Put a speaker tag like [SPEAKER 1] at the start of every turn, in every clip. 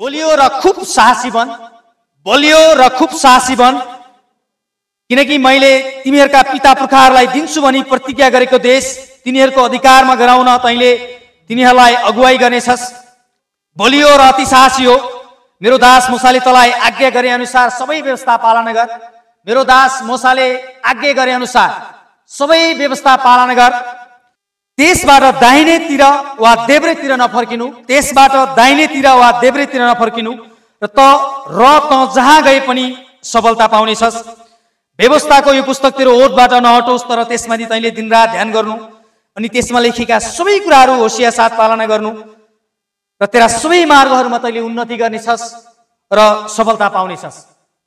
[SPEAKER 1] बोलियो र खुब साहसी बन बोलियो र खुब साहसी बन किनकि मैले तिमीहरूका पिता पुर्खाहरूलाई दिन्छु भनी प्रतिज्ञा गरेको देश तिनीहरूको अधिकारमा गराउन तैँले तिनीहरूलाई अगुवाई गर्नेछस् बोलियो र अति साहसी हो मेरो दास मुसाले तलाई आज्ञा गरे अनुसार सबै व्यवस्था पालन गर मेरो दास मुसाले आज्ञा गरे अनुसार सबै व्यवस्था पालन गर त्यसबाट दाहिनेतिर वा देब्रेतिर नफर्किनु त्यसबाट दाहिनेतिर वा देब्रेतिर नफर्किनु र त र त जहाँ गए पनि सफलता पाउनेछस् व्यवस्थाको यो पुस्तकतिर ओठबाट नहटोस् तर त्यसमाथि तैँले दिनरात ध्यान गर्नु अनि त्यसमा लेखेका सबै कुराहरू होसिया साथ पालना गर्नु र तेरा सबै मार्गहरूमा तैँले उन्नति गर्नेछस् र सफलता पाउनेछस्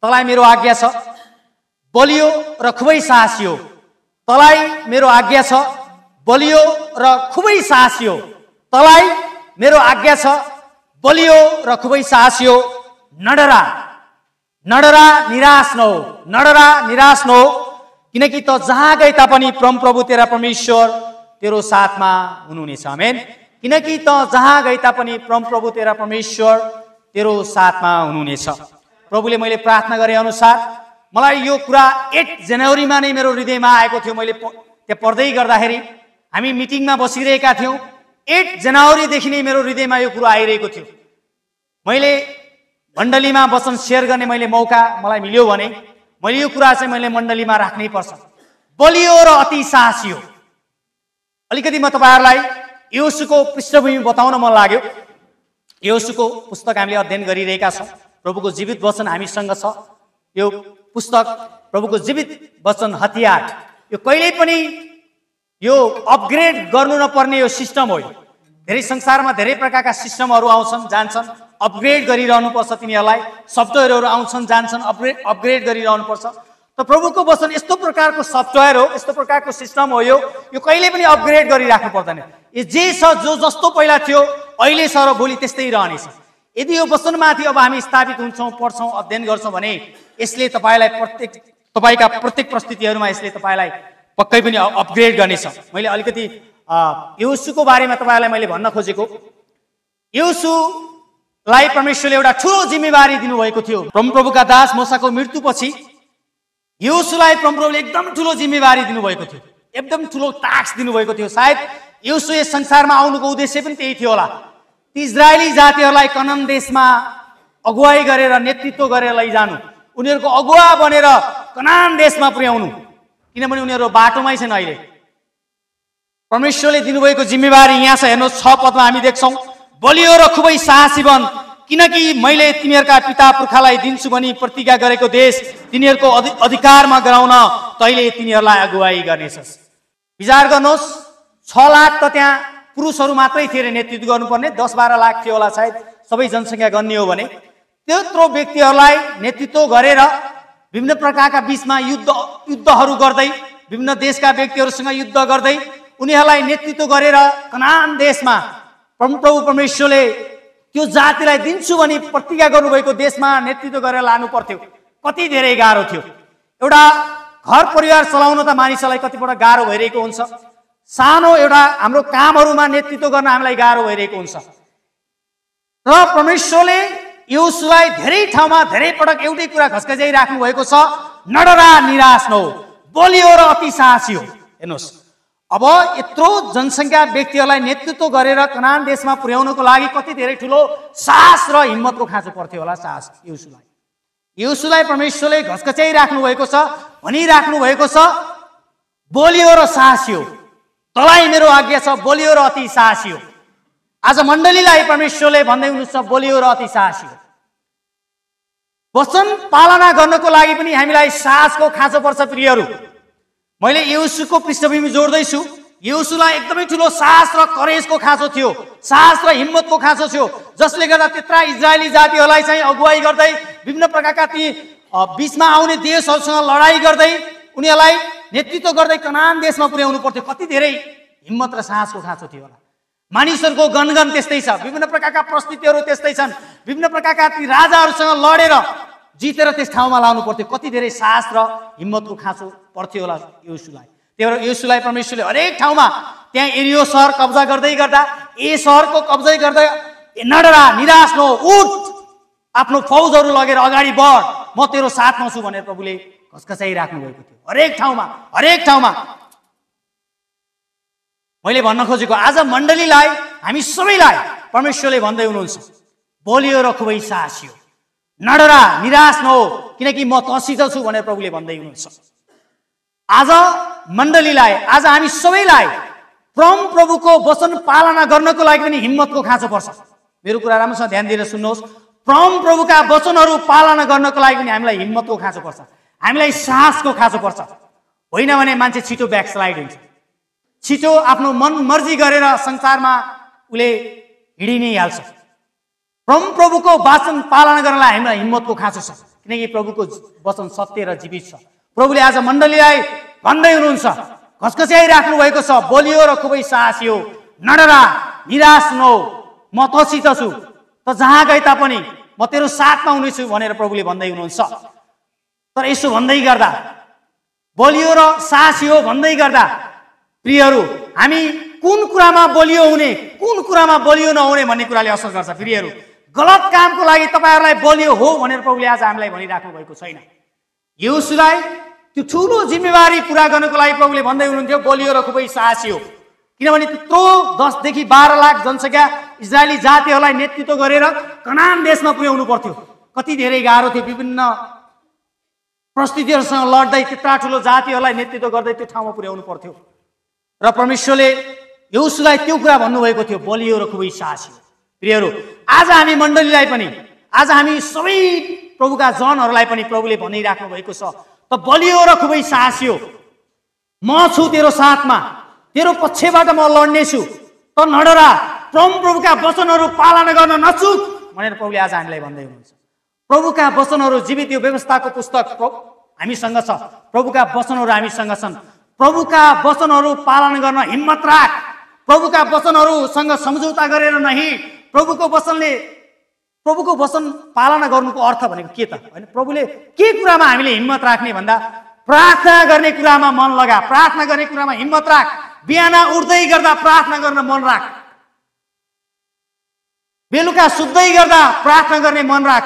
[SPEAKER 1] तँलाई मेरो आज्ञा छ बलियो र खुबै साहसी हो तँलाई मेरो आज्ञा छ बलियो र खुबै साहसियो तलाई मेरो आज्ञा छ बलियो र खुबै साहसियो नडरा नडरा निराश नहो नडरा निराश नहो किनकि त जहाँ गए तापनि प्रभु तेरा परमेश्वर तेरो साथमा हुनुहुनेछ मेन किनकि त जहाँ गए तापनि प्रभु तेरा परमेश्वर तेरो साथमा हुनुहुनेछ प्रभुले मैले प्रार्थना गरे अनुसार मलाई यो कुरा एट जनवरीमा नै मेरो हृदयमा आएको थियो मैले त्यहाँ पढ्दै गर्दाखेरि हामी मिटिङमा बसिरहेका थियौँ एट जनवरीदेखि नै मेरो हृदयमा यो कुरो आइरहेको थियो मैले मण्डलीमा वचन सेयर गर्ने मैले मौका मलाई मिल्यो भने मैले यो कुरा चाहिँ मैले मण्डलीमा राख्नै पर्छ बलियो र अति साहसी हो अलिकति म तपाईँहरूलाई योसुको पृष्ठभूमि बताउन मन लाग्यो योसुको पुस्तक हामीले अध्ययन गरिरहेका छौँ प्रभुको जीवित वचन हामीसँग छ यो पुस्तक प्रभुको जीवित वचन हतियार यो कहिल्यै पनि यो अपग्रेड गर्नु नपर्ने यो सिस्टम हो धेरै संसारमा धेरै प्रकारका सिस्टमहरू आउँछन् जान्छन् अपग्रेड गरिरहनु पर्छ तिनीहरूलाई सफ्टवेयरहरू आउँछन् जान्छन् अपग्रेड अपग्रेड गरिरहनु पर्छ त प्रभुको वचन यस्तो प्रकारको सफ्टवेयर हो यस्तो प्रकारको सिस्टम हो यो यो कहिले पनि अपग्रेड गरिराख्नु पर्दैन यो जे छ जो जस्तो पहिला थियो अहिले छ र भोलि त्यस्तै रहनेछ यदि यो वचनमाथि अब हामी स्थापित हुन्छौँ पढ्छौँ अध्ययन गर्छौँ भने यसले तपाईँलाई प्रत्येक तपाईँका प्रत्येक परिस्थितिहरूमा यसले तपाईँलाई पक्कै पनि अपग्रेड गर्नेछ मैले अलिकति युसुको बारेमा तपाईँलाई मैले भन्न खोजेको यौसुलाई परमेश्वरले एउटा ठुलो जिम्मेवारी दिनुभएको थियो परमप्रभुका दास मोसाको मृत्युपछि युसुलाई परमप्रभुले एकदम ठुलो जिम्मेवारी दिनुभएको थियो एकदम ठुलो टास्क दिनुभएको थियो सायद युसु यस संसारमा आउनुको उद्देश्य पनि त्यही थियो होला इजरायली जातिहरूलाई कनन देशमा अगुवाई गरेर नेतृत्व गरेर लैजानु उनीहरूको अगुवा बनेर कनान देशमा पुर्याउनु किनभने उनीहरू बाटोमै छन् अहिले परमेश्वरले दिनुभएको जिम्मेवारी यहाँ छ हेर्नुहोस् छ पदमा हामी देख्छौँ बलियो र खुबै साहसी बन किनकि मैले तिमीहरूका पिता पुर्खालाई दिन्छु भनी प्रतिज्ञा गरेको देश तिनीहरूको अधिकारमा गराउन तैले तिनीहरूलाई अगुवाई गर्नेछस् विचार गर्नुहोस् छ लाख त त्यहाँ पुरुषहरू मात्रै थिए अरे नेतृत्व गर्नुपर्ने दस बाह्र लाख थियो होला सायद सबै जनसङ्ख्या गर्ने हो भने त्यत्रो व्यक्तिहरूलाई नेतृत्व गरेर विभिन्न प्रकारका बिचमा युद्ध युद्धहरू गर्दै विभिन्न देशका व्यक्तिहरूसँग युद्ध गर्दै उनीहरूलाई नेतृत्व गरेर कनान देशमा प्रभु परमेश्वरले त्यो जातिलाई दिन्छु भने प्रतिज्ञा गर्नुभएको देशमा नेतृत्व गरेर लानु पर्थ्यो कति धेरै गाह्रो थियो एउटा घर परिवार चलाउन त मानिसहरूलाई कतिपल्ट गाह्रो भइरहेको हुन्छ सानो एउटा हाम्रो कामहरूमा नेतृत्व गर्न हामीलाई गाह्रो भइरहेको हुन्छ र परमेश्वरले युसुलाई धेरै ठाउँमा धेरै पटक एउटै कुरा खस्कजाइ राख्नु भएको छ नडरा निराश नहो बोलियो र अति साहसी हो हेर्नुहोस् अब यत्रो जनसङ्ख्या व्यक्तिहरूलाई नेतृत्व गरेर कनान देशमा पुर्याउनको लागि कति धेरै ठुलो साहस र हिम्मतको खाँचो पर्थ्यो होला साहस युसुलाई युसुलाई परमेश्वरले राख्नु भएको छ भनिराख्नु भएको छ बोलियो र साहसी हो तलाई मेरो आज्ञा छ बोलियो र अति साहसी हो आज मण्डलीलाई परमेश्वरले भन्दै हुनुहुन्छ बोलियो र अति साहसी वचन पालना गर्नको लागि पनि हामीलाई साहसको खाँचो पर्छ प्रियहरू मैले युसुको पृष्ठभूमि जोड्दैछु युसुलाई एकदमै ठुलो साहस र करेजको खाँचो थियो साहस र हिम्मतको खाँचो थियो जसले गर्दा त्यत्रा इजरायली जातिहरूलाई चाहिँ अगुवाई गर्दै विभिन्न प्रकारका ती बिचमा आउने देशहरूसँग लडाइँ गर्दै उनीहरूलाई नेतृत्व गर्दै कनान देशमा पुर्याउनु पर्थ्यो कति धेरै हिम्मत र साहसको खाँचो थियो होला मानिसहरूको गनगन त्यस्तै छ विभिन्न प्रकारका प्रस्तुतिहरू त्यस्तै छन् विभिन्न प्रकारका ती राजाहरूसँग लडेर जितेर त्यस ठाउँमा लाउनु पर्थ्यो कति धेरै साहस र हिम्मतको खाँचो पर्थ्यो होला यसुलाई त्यही भएर यसुलाई परमेश्वरले हरेक ठाउँमा त्यहाँ एरियो सहर कब्जा गर्दै गर्दा ए सहरको कब्जा गर्दै नडरा निराश नहो उठ आफ्नो फौजहरू लगेर अगाडि बढ म तेरो साथमा छु भनेर प्रभुले खसखसाइराख्नु भएको थियो हरेक ठाउँमा हरेक ठाउँमा मैले भन्न खोजेको आज मण्डलीलाई हामी सबैलाई परमेश्वरले भन्दै हुनुहुन्छ बोलियो र खुबै साहसियो नडरा निराश नहो किनकि म तसित छु भनेर प्रभुले भन्दै हुनुहुन्छ आज मण्डलीलाई आज हामी सबैलाई परम प्रभुको वचन पालना गर्नको लागि पनि हिम्मतको खाँचो पर्छ मेरो कुरा राम्रोसँग ध्यान दिएर सुन्नुहोस् परम प्रभुका वचनहरू पालना गर्नको लागि पनि हामीलाई हिम्मतको खाँचो पर्छ हामीलाई साहसको खाँचो पर्छ होइन भने मान्छे छिटो ब्याक स्लाइड हुन्छ छिटो आफ्नो मन मर्जी गरेर संसारमा उसले हिँडि नै हाल्छ परम प्रभुको वाचन पालन गर्नलाई हामीलाई हिम्मतको खाँचो छ किनकि प्रभुको वचन सत्य र जीवित छ प्रभुले आज मण्डलीलाई भन्दै हुनुहुन्छ घसघस्याइराख्नु भएको छ बोलियो र खुबै साहसी हो नडरा निराश नहो म तसित छु त जहाँ गए तापनि म तेरो साथमा हुनेछु भनेर प्रभुले भन्दै हुनुहुन्छ तर यसो भन्दै गर्दा बोलियो र साहसियो भन्दै गर्दा प्रियहरू हामी कुन कुरामा बलियो हुने कुन कुरामा बलियो नहुने भन्ने कुराले असर गर्छ प्रियहरू गलत कामको लागि तपाईँहरूलाई बलियो हो भनेर प्रभुले आज हामीलाई भनिराख्नु भएको छैन युसुलाई त्यो ठुलो जिम्मेवारी पुरा गर्नुको लागि प्रभुले भन्दै हुनुहुन्थ्यो बलियो र खुबै साहसी हो किनभने त्यत्रो दसदेखि बाह्र लाख जनसङ्ख्या इजरायली जातिहरूलाई नेतृत्व गरेर कनान देशमा पुर्याउनु पर्थ्यो कति धेरै गाह्रो थियो विभिन्न प्रस्तुतिहरूसँग लड्दै त्यत्रा ठुलो जातिहरूलाई नेतृत्व गर्दै त्यो ठाउँमा पुर्याउनु पर्थ्यो र परमेश्वरले यौसुलाई त्यो कुरा भन्नुभएको थियो बलियो र खुबै साहसी प्रियहरू आज हामी मण्डलीलाई पनि आज हामी सबै प्रभुका जनहरूलाई पनि प्रभुले भनिराख्नु भएको छ त बलियो र खुबै साहसी हो म छु तेरो साथमा तेरो पक्षबाट म लड्नेछु त नडरा परम प्रभुका वचनहरू पालना गर्न नचुक भनेर प्रभुले आज हामीलाई भन्दै हुनुहुन्छ प्रभुका वचनहरू जीवित यो व्यवस्थाको पुस्तक हामीसँग छ प्रभुका वचनहरू हामीसँग छन् प्रभुका वचनहरू पालन गर्न हिम्मत राख प्रभुका वचनहरूसँग सम्झौता गरेर नै प्रभुको वचनले प्रभुको वचन पालना गर्नुको अर्थ भनेको के त होइन प्रभुले के कुरामा हामीले हिम्मत राख्ने भन्दा प्रार्थना गर्ने कुरामा मन लगा प्रार्थना गर्ने कुरामा हिम्मत राख बिहान उठ्दै गर्दा प्रार्थना गर्न मन राख बेलुका सुत्दै गर्दा प्रार्थना गर्ने मन राख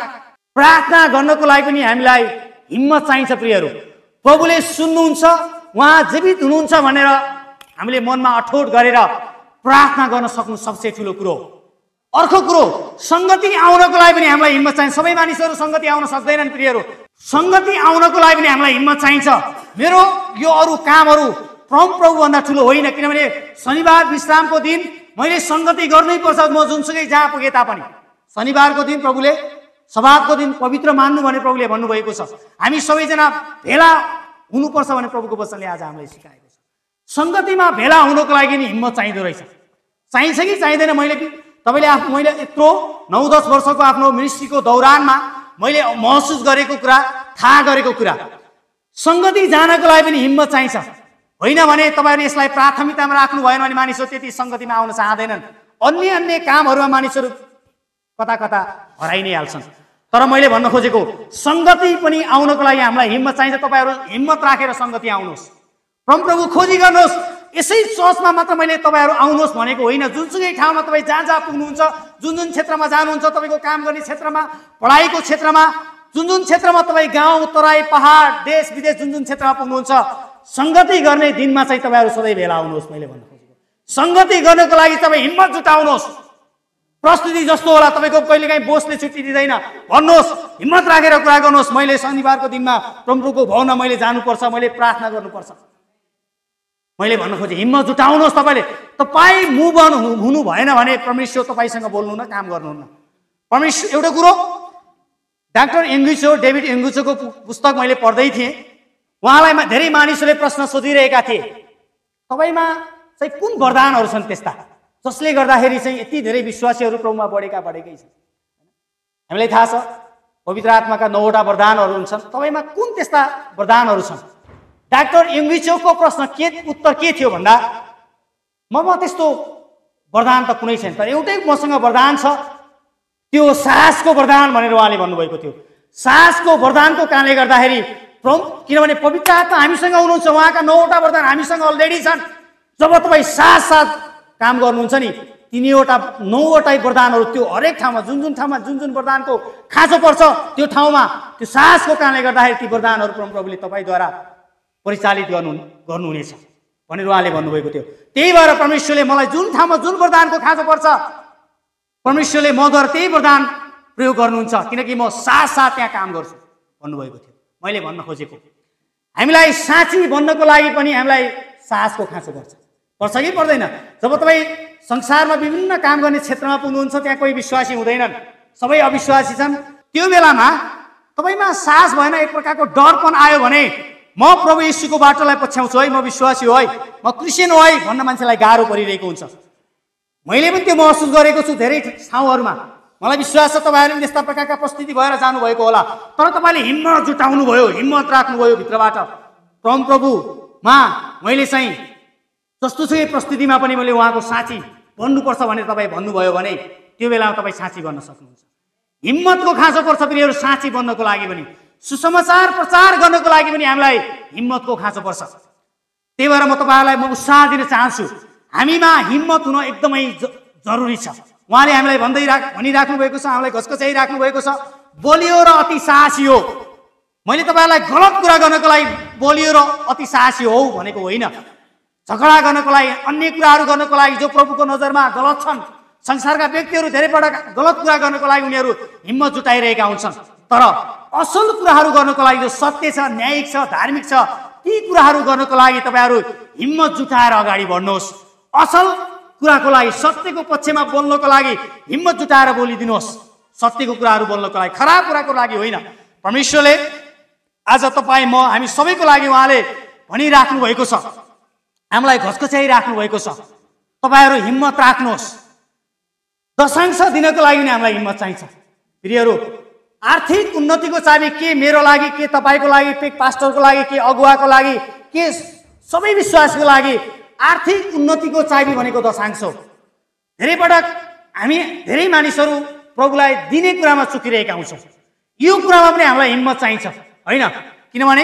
[SPEAKER 1] प्रार्थना गर्नको लागि पनि हामीलाई हिम्मत चाहिन्छ प्रियहरू प्रभुले सुन्नुहुन्छ उहाँ जीवित हुनुहुन्छ भनेर हामीले मनमा अठोट गरेर प्रार्थना गर्न सक्नु सबसे ठुलो कुरो हो अर्को कुरो सङ्गति आउनको लागि पनि हामीलाई हिम्मत चाहिन्छ सबै मानिसहरू सङ्गति आउन सक्दैनन् प्रियहरू सङ्गति आउनको लागि पनि हामीलाई हिम्मत चाहिन्छ मेरो यो अरू कामहरू प्रभु प्रभुभन्दा ठुलो होइन किनभने शनिबार विश्रामको दिन मैले सङ्गति गर्नै पर्छ म जुनसुकै जहाँ पुगे तापनि शनिबारको दिन प्रभुले सभाको दिन पवित्र मान्नु भने प्रभुले भन्नुभएको छ हामी सबैजना भेला हुनुपर्छ भने प्रभुको वचनले आज हामीलाई सिकाएको छ सङ्गतिमा भेला हुनको लागि नि हिम्मत चाहिँदो रहेछ चाहिन्छ कि चाहिँदैन मैले तपाईँले आफ्नो मैले यत्रो नौ दस वर्षको आफ्नो मिनिस्ट्रीको दौरानमा मैले महसुस गरेको कुरा थाहा गरेको कुरा सङ्गति जानको लागि पनि हिम्मत चाहिन्छ होइन भने तपाईँहरूले यसलाई प्राथमिकतामा राख्नु भएन भने मानिसहरू त्यति सङ्गतिमा आउन चाहँदैनन् अन्य अन्य कामहरूमा मानिसहरू कता कता हराइ नै हाल्छन् तर मैले भन्न खोजेको सङ्गति पनि आउनको लागि हामीलाई हिम्मत चाहिन्छ तपाईँहरू हिम्मत राखेर सङ्गति आउनुहोस् परमप्रभु खोजी गर्नुहोस् यसै सोचमा मात्र मैले तपाईँहरू आउनुहोस् भनेको होइन जुनसुकै ठाउँमा तपाईँ जहाँ जहाँ पुग्नुहुन्छ जुन जुन क्षेत्रमा जानुहुन्छ तपाईँको काम गर्ने क्षेत्रमा पढाइको क्षेत्रमा जुन जुन क्षेत्रमा तपाईँ गाउँ तराई पहाड देश विदेश जुन जुन क्षेत्रमा पुग्नुहुन्छ सङ्गति गर्ने दिनमा चाहिँ तपाईँहरू सधैँ भेला आउनुहोस् मैले भन्न खोजेको सङ्गति गर्नको लागि तपाईँ हिम्मत जुटाउनुहोस् प्रस्तुति जस्तो होला तपाईँको कहिलेकाहीँ बोसले छुट्टी दिँदैन भन्नुहोस् हिम्मत राखेर कुरा गर्नुहोस् मैले शनिबारको दिनमा प्रमुखको भवनमा मैले जानुपर्छ मैले प्रार्थना गर्नुपर्छ मैले भन्न खोजेँ हिम्मत जुटाउनुहोस् तपाईँले तपाईँ मुभ अन हुनु भएन भने परमेश्वर तपाईँसँग न काम गर्नुहुन्न परमेश्वर एउटा कुरो डाक्टर एङ्गुचो डेभिड एङ्गुचोको पुस्तक मैले पढ्दै थिएँ उहाँलाई धेरै मानिसहरूले प्रश्न सोधिरहेका थिए तपाईँमा चाहिँ कुन वरदानहरू छन् त्यस्ता जसले गर्दाखेरि चाहिँ यति धेरै विश्वासीहरू प्रभुमा बढेका बढेकै छन् हामीलाई थाहा छ पवित्र आत्माका नौवटा वरदानहरू हुन्छन् तपाईँमा कुन त्यस्ता वरदानहरू छन् डाक्टर यङ्गिचोको प्रश्न के उत्तर के थियो भन्दा ममा त्यस्तो वरदान त कुनै छैन तर एउटै मसँग वरदान छ त्यो सासको वरदान भनेर उहाँले भन्नुभएको थियो सासको वरदानको कारणले गर्दाखेरि प्रमुख किनभने पवित्र आत्मा हामीसँग हुनुहुन्छ उहाँका नौवटा वरदान हामीसँग अलरेडी छन् जब तपाईँ सास साथ काम गर्नुहुन्छ नि तिनीवटा नौवटा वरदानहरू त्यो हरेक ठाउँमा जुन जुन ठाउँमा जुन जुन वरदानको खाँचो पर्छ त्यो ठाउँमा त्यो साहसको कारणले गर्दाखेरि ती वरदानहरू परमप्रभुले तपाईँद्वारा परिचालित गर्नु गर्नुहुनेछ भनेर उहाँले भन्नुभएको थियो त्यही भएर परमेश्वरले मलाई जुन ठाउँमा जुन वरदानको खाँचो पर्छ परमेश्वरले मद्वारा त्यही वरदान प्रयोग गर्नुहुन्छ किनकि म साथ साथ त्यहाँ काम गर्छु भन्नुभएको थियो मैले भन्न खोजेको हामीलाई साँची भन्नको लागि पनि हामीलाई साहसको खाँचो पर्छ पर्छ कि पर्दैन जब तपाईँ संसारमा विभिन्न काम गर्ने क्षेत्रमा पुग्नुहुन्छ त्यहाँ कोही विश्वासी हुँदैनन् सबै अविश्वासी छन् त्यो बेलामा तपाईँमा साहस भएन एक प्रकारको डरपन आयो भने म प्रभु यीशुको बाटोलाई पछ्याउँछु है म विश्वासी हो है म क्रिस्चियन हो है भन्न मान्छेलाई गाह्रो परिरहेको हुन्छ मैले पनि त्यो महसुस गरेको छु धेरै ठाउँहरूमा मलाई विश्वास छ तपाईँहरूले पनि यस्ता प्रकारका प्रस्तुति भएर जानुभएको होला तर तपाईँले हिम्मत जुटाउनु भयो हिम्मत राख्नुभयो भित्रबाट परम प्रभुमा मैले चाहिँ जस्तो चाहिँ प्रस्तुतिमा पनि मैले उहाँको साँची भन्नुपर्छ भनेर तपाईँ भन्नुभयो भने त्यो बेलामा तपाईँ साँची भन्न सक्नुहुन्छ हिम्मतको खाँचो पर्छ तिनीहरू साँची बन्नको लागि पनि सुसमाचार प्रचार गर्नको लागि पनि हामीलाई हिम्मतको खाँचो पर्छ त्यही भएर म तपाईँहरूलाई म उत्साह दिन चाहन्छु हामीमा हिम्मत हुन एकदमै जरुरी छ उहाँले हामीलाई भन्दै राख भनिराख्नु भएको छ हामीलाई घसघसाइराख्नु भएको छ बोलियो र अति साहसी हो मैले तपाईँहरूलाई गलत कुरा गर्नको लागि बोलियो र अति साहसी हो भनेको होइन झगडा गर्नको लागि अन्य कुराहरू गर्नको लागि जो प्रभुको नजरमा गलत छन् संसारका व्यक्तिहरू धेरैपल्ट गलत कुरा गर्नको लागि उनीहरू हिम्मत जुटाइरहेका हुन्छन् तर असल कुराहरू गर्नको लागि जो सत्य छ न्यायिक छ धार्मिक छ ती कुराहरू गर्नको लागि तपाईँहरू हिम्मत जुटाएर अगाडि बढ्नुहोस् असल कुराको लागि सत्यको पक्षमा बोल्नको लागि हिम्मत जुटाएर बोलिदिनुहोस् सत्यको कुराहरू बोल्नको लागि खराब कुराको लागि होइन परमेश्वरले आज तपाईँ म हामी सबैको लागि उहाँले भनिराख्नु भएको छ हामीलाई राख्नु भएको छ तपाईँहरू हिम्मत राख्नुहोस् दशांश दिनको लागि नै हामीलाई हिम्मत चाहिन्छ फेरिहरू आर्थिक उन्नतिको चाबी के मेरो लागि के तपाईँको लागि के पास्टरको लागि के अगुवाको लागि के सबै विश्वासको लागि आर्थिक उन्नतिको चाबी भनेको दशांश हो धेरै पटक हामी धेरै मानिसहरू प्रभुलाई दिने कुरामा चुकिरहेका हुन्छौँ यो कुरामा पनि हामीलाई हिम्मत चाहिन्छ होइन किनभने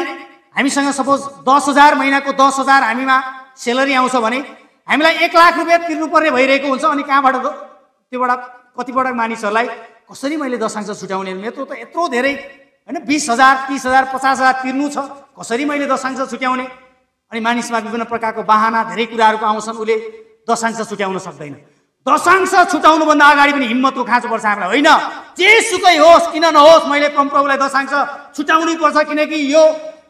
[SPEAKER 1] हामीसँग सपोज दस हजार महिनाको दस हजार हामीमा सेलरी आउँछ भने हामीलाई एक लाख रुपियाँ तिर्नुपर्ने भइरहेको हुन्छ अनि कहाँबाट त्योबाट कतिपटक मानिसहरूलाई कसरी मैले दशांश छुट्याउने मेरो त यत्रो धेरै होइन बिस हजार तिस हजार पचास हजार तिर्नु छ कसरी मैले दशांश छुट्याउने अनि मानिसमा विभिन्न प्रकारको बाहना धेरै कुराहरूको आउँछन् उसले दशांश छुट्याउन सक्दैन दशांश छुट्याउनुभन्दा अगाडि पनि हिम्मतको खाँचो पर्छ हामीलाई होइन जे सुकै होस् किन नहोस् मैले प्रमप्रभुलाई दशांश छुट्याउनै पर्छ किनकि यो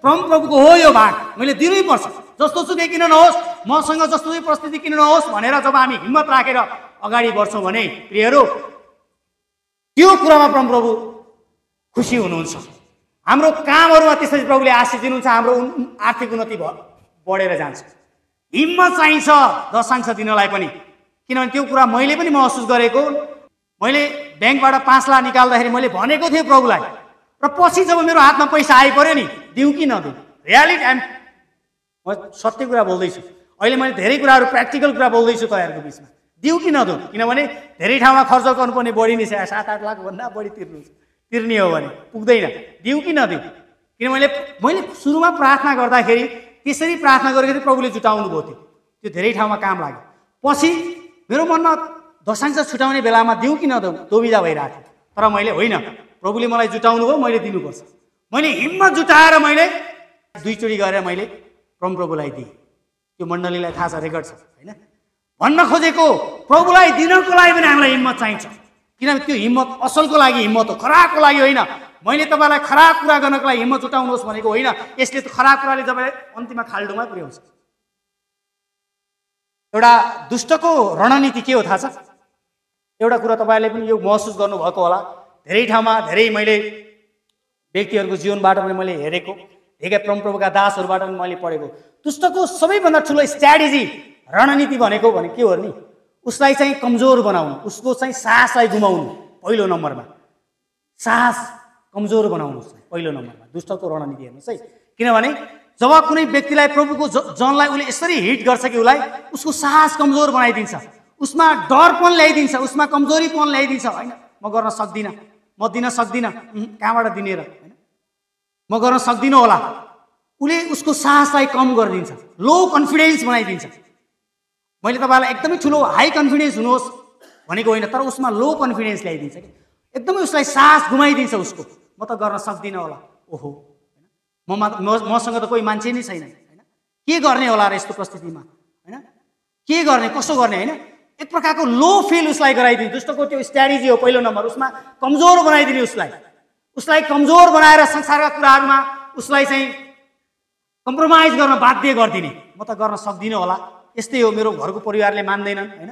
[SPEAKER 1] प्रभुको हो यो भाग मैले दिनै पर्छ जस्तो सुकै किन नहोस् मसँग जस्तो चाहिँ परिस्थिति किन नहोस् भनेर जब हामी हिम्मत राखेर रा अगाडि बढ्छौँ भने प्रियहरू त्यो कुरामा परम प्रभु खुसी हुनुहुन्छ हाम्रो कामहरूमा त्यसरी प्रभुले आशिष दिनुहुन्छ हाम्रो आर्थिक उन्नति भ बढेर जान्छ हिम्मत चाहिन्छ दशांश दिनलाई पनि किनभने त्यो कुरा मैले पनि महसुस गरेको मैले ब्याङ्कबाट पाँच लाख निकाल्दाखेरि मैले भनेको थिएँ प्रभुलाई र पछि जब मेरो हातमा पैसा आइ नि दिउँ कि नदिउँ रियालिटी आइम म सत्य कुरा बोल्दैछु अहिले मैले धेरै कुराहरू प्र्याक्टिकल कुरा बोल्दैछु तपाईँहरूको बिचमा दिउँ कि नदिउँ किनभने धेरै ठाउँमा खर्च गर्नुपर्ने बढी नै सात आठ लाखभन्दा बढी तिर्नु तिर्ने हो भने पुग्दैन दिउँ कि नदिउँ किन मैले मैले सुरुमा प्रार्थना गर्दाखेरि त्यसरी प्रार्थना थिएँ प्रभुले जुटाउनु भयो त्यो धेरै ठाउँमा काम लाग्यो पछि मेरो मनमा दशांश छुटाउने बेलामा दिउँ कि नदिउँ दुविधा भइरहेको थियो तर मैले होइन प्रभुले मलाई जुटाउनु भयो मैले दिनुपर्छ मैले हिम्मत जुटाएर मैले दुईचोटि गरेर मैले परमप्रभुलाई दिएँ त्यो मण्डलीलाई थाहा छ रेकर्ड छ होइन भन्न खोजेको प्रभुलाई दिनको लागि पनि हामीलाई हिम्मत चाहिन्छ किनभने त्यो हिम्मत असलको लागि हिम्मत हो खराबको लागि होइन मैले तपाईँलाई खराब कुरा गर्नको लागि हिम्मत जुटाउनुहोस् भनेको होइन यसले त खराब कुराले तपाईँ अन्तिममा खाल्डोमा पुर्याउँछ एउटा दुष्टको रणनीति के हो थाहा छ एउटा कुरा तपाईँले पनि यो महसुस गर्नुभएको होला धेरै ठाउँमा धेरै मैले व्यक्तिहरूको जीवनबाट पनि मैले हेरेको धेरै परमप्रभुका दासहरूबाट पनि मैले पढेको पुस्तकको सबैभन्दा ठुलो स्ट्राटेजी रणनीति भनेको भने के हो नि उसलाई चाहिँ कमजोर बनाउनु उसको चाहिँ साहसलाई गुमाउनु पहिलो नम्बरमा साहस कमजोर बनाउनु पहिलो नम्बरमा दुष्टको रणनीति हेर्नुहोस् है किनभने जब कुनै व्यक्तिलाई प्रभुको जनलाई उसले यसरी हिट गर्छ कि उसलाई उसको साहस कमजोर बनाइदिन्छ उसमा डरपन ल्याइदिन्छ उसमा कमजोरीपन ल्याइदिन्छ होइन म गर्न सक्दिनँ म दिन सक्दिनँ कहाँबाट दिने र होइन म गर्न सक्दिनँ होला उसले उसको साहसलाई कम गरिदिन्छ लो कन्फिडेन्स बनाइदिन्छ मैले तपाईँलाई एकदमै ठुलो हाई कन्फिडेन्स हुनुहोस् भनेको होइन तर उसमा लो कन्फिडेन्स ल्याइदिन्छ कि एकदमै उसलाई साहस घुमाइदिन्छ उसको म त गर्न सक्दिनँ होला ओहो होइन म मसँग त कोही मान्छे नै छैन होइन के गर्ने होला र यस्तो परिस्थितिमा होइन के गर्ने कसो गर्ने होइन एक प्रकारको लो फिल उसलाई गराइदिने दुष्टको त्यो स्ट्राटेजी हो पहिलो नम्बर उसमा कमजोर बनाइदिने उसलाई उसलाई कमजोर बनाएर संसारका कुराहरूमा उसलाई चाहिँ कम्प्रोमाइज गर्न बाध्य गरिदिने म त गर्न सक्दिनँ होला यस्तै हो मेरो घरको परिवारले मान्दैनन् होइन